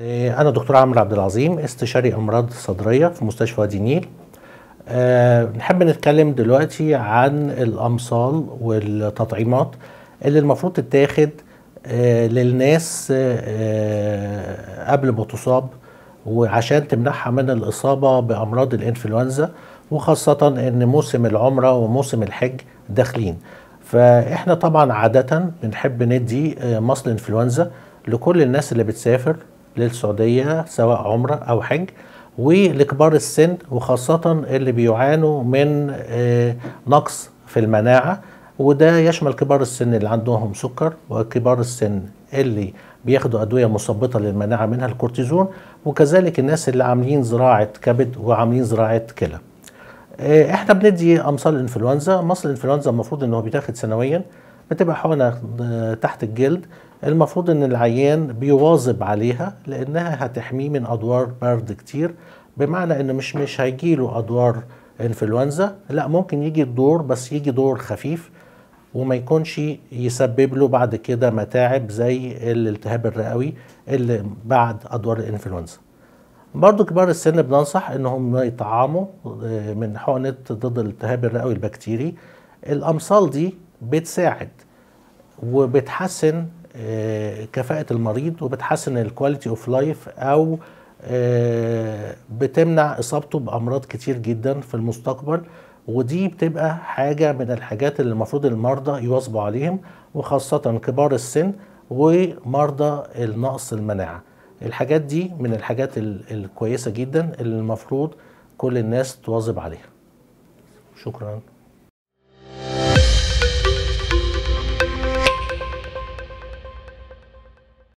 آه، أنا دكتور عمرو عبد العظيم استشاري أمراض صدرية في مستشفى وادي آه، نحب نتكلم دلوقتي عن الأمصال والتطعيمات اللي المفروض تتاخد آه، للناس قبل ما تصاب وعشان تمنعها من الإصابة بأمراض الإنفلونزا وخاصة إن موسم العمرة وموسم الحج داخلين فإحنا طبعا عادة بنحب ندي مصل إنفلونزا لكل الناس اللي بتسافر للسعودية سواء عمرة أو حج ولكبار السن وخاصة اللي بيعانوا من آه، نقص في المناعة وده يشمل كبار السن اللي عندهم سكر وكبار السن اللي بياخدوا أدوية مثبطة للمناعة منها الكورتيزون وكذلك الناس اللي عاملين زراعة كبد وعاملين زراعة كلى آه، احنا بندي امصال الانفلونزا مصل الانفلونزا المفروض ان هو بيتاخد سنويا بتبقى حقنه آه، تحت الجلد المفروض ان العيان بيواظب عليها لانها هتحميه من ادوار برد كتير بمعنى ان مش مش هيجيله ادوار انفلونزا لا ممكن يجي الدور بس يجي دور خفيف وما يكونش يسبب له بعد كده متاعب زي الالتهاب الرئوي اللي بعد ادوار الانفلونزا برضو كبار السن بننصح انهم يطعموا آه، من حقنه ضد الالتهاب الرئوي البكتيري الامصال دي بتساعد وبتحسن كفاءه المريض وبتحسن الكواليتي اوف لايف او آه، بتمنع اصابته بامراض كتير جدا في المستقبل ودي بتبقى حاجه من الحاجات اللي المفروض المرضى يواظبوا عليهم وخاصه كبار السن ومرضى النقص المناعه الحاجات دي من الحاجات الكويسه جدا اللي المفروض كل الناس تواظب عليها شكرا